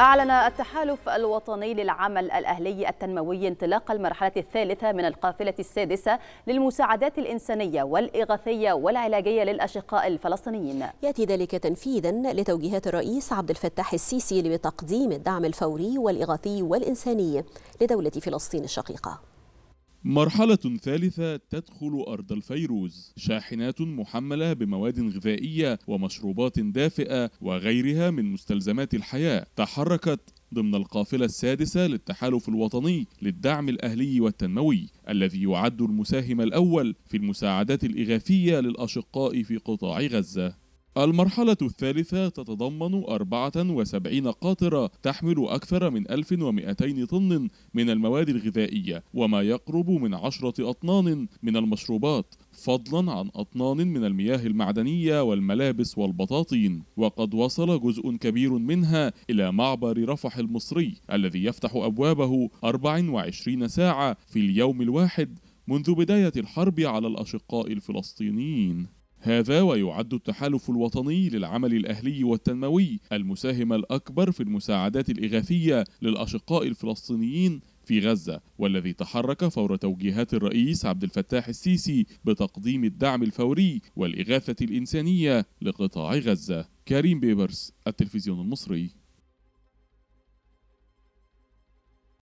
أعلن التحالف الوطني للعمل الأهلي التنموي انطلاق المرحلة الثالثة من القافلة السادسة للمساعدات الإنسانية والإغاثية والعلاجية للأشقاء الفلسطينيين يأتي ذلك تنفيذا لتوجيهات الرئيس عبد الفتاح السيسي لتقديم الدعم الفوري والإغاثي والإنساني لدولة فلسطين الشقيقة مرحلة ثالثة تدخل أرض الفيروز شاحنات محملة بمواد غذائية ومشروبات دافئة وغيرها من مستلزمات الحياة تحركت ضمن القافلة السادسة للتحالف الوطني للدعم الأهلي والتنموي الذي يعد المساهم الأول في المساعدات الإغاثية للأشقاء في قطاع غزة المرحلة الثالثة تتضمن 74 قاطرة تحمل أكثر من 1200 طن من المواد الغذائية وما يقرب من 10 أطنان من المشروبات فضلا عن أطنان من المياه المعدنية والملابس والبطاطين وقد وصل جزء كبير منها إلى معبر رفح المصري الذي يفتح أبوابه 24 ساعة في اليوم الواحد منذ بداية الحرب على الأشقاء الفلسطينيين هذا ويعد التحالف الوطني للعمل الأهلي والتنموي المساهم الأكبر في المساعدات الإغاثية للأشقاء الفلسطينيين في غزة والذي تحرك فور توجيهات الرئيس عبد الفتاح السيسي بتقديم الدعم الفوري والإغاثة الإنسانية لقطاع غزة كريم بيبرس التلفزيون المصري